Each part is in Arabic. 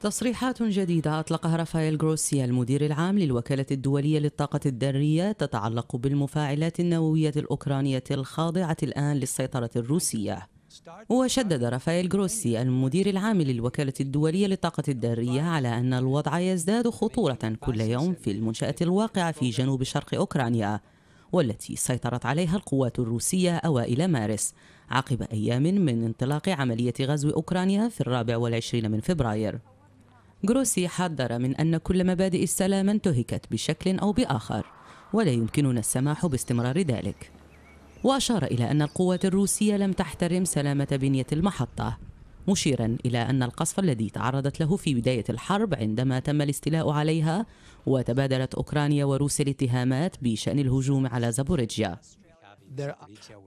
تصريحات جديدة أطلقها رافائيل غروسيا المدير العام للوكالة الدولية للطاقة الذرية تتعلق بالمفاعلات النووية الأوكرانية الخاضعة الآن للسيطرة الروسية وشدد رافائيل غروسي المدير العام للوكالة الدولية للطاقة الذرية على أن الوضع يزداد خطورة كل يوم في المنشأة الواقعة في جنوب شرق أوكرانيا والتي سيطرت عليها القوات الروسية أوائل مارس عقب أيام من انطلاق عملية غزو أوكرانيا في الرابع والعشرين من فبراير جروسي حذر من أن كل مبادئ السلام انتهكت بشكل أو بآخر ولا يمكننا السماح باستمرار ذلك وأشار إلى أن القوات الروسية لم تحترم سلامة بنية المحطة مشيرا إلى أن القصف الذي تعرضت له في بداية الحرب عندما تم الاستيلاء عليها وتبادلت أوكرانيا وروسيا الاتهامات بشأن الهجوم على زابوريجيا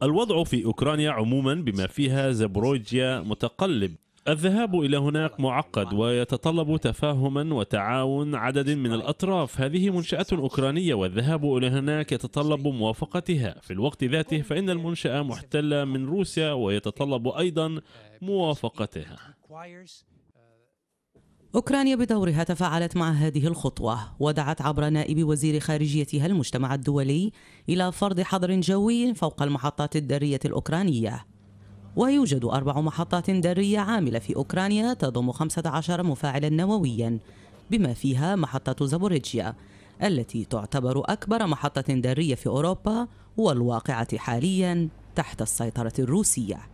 الوضع في أوكرانيا عموما بما فيها زابوريجيا متقلب الذهاب إلى هناك معقد ويتطلب تفاهما وتعاون عدد من الأطراف هذه منشأة أوكرانية والذهاب إلى هناك يتطلب موافقتها في الوقت ذاته فإن المنشأة محتلة من روسيا ويتطلب أيضا موافقتها أوكرانيا بدورها تفاعلت مع هذه الخطوة ودعت عبر نائب وزير خارجيتها المجتمع الدولي إلى فرض حظر جوي فوق المحطات الدرية الأوكرانية ويوجد أربع محطات درية عاملة في أوكرانيا تضم 15 مفاعلا نوويا بما فيها محطة زابوريجيا التي تعتبر أكبر محطة درية في أوروبا والواقعة حاليا تحت السيطرة الروسية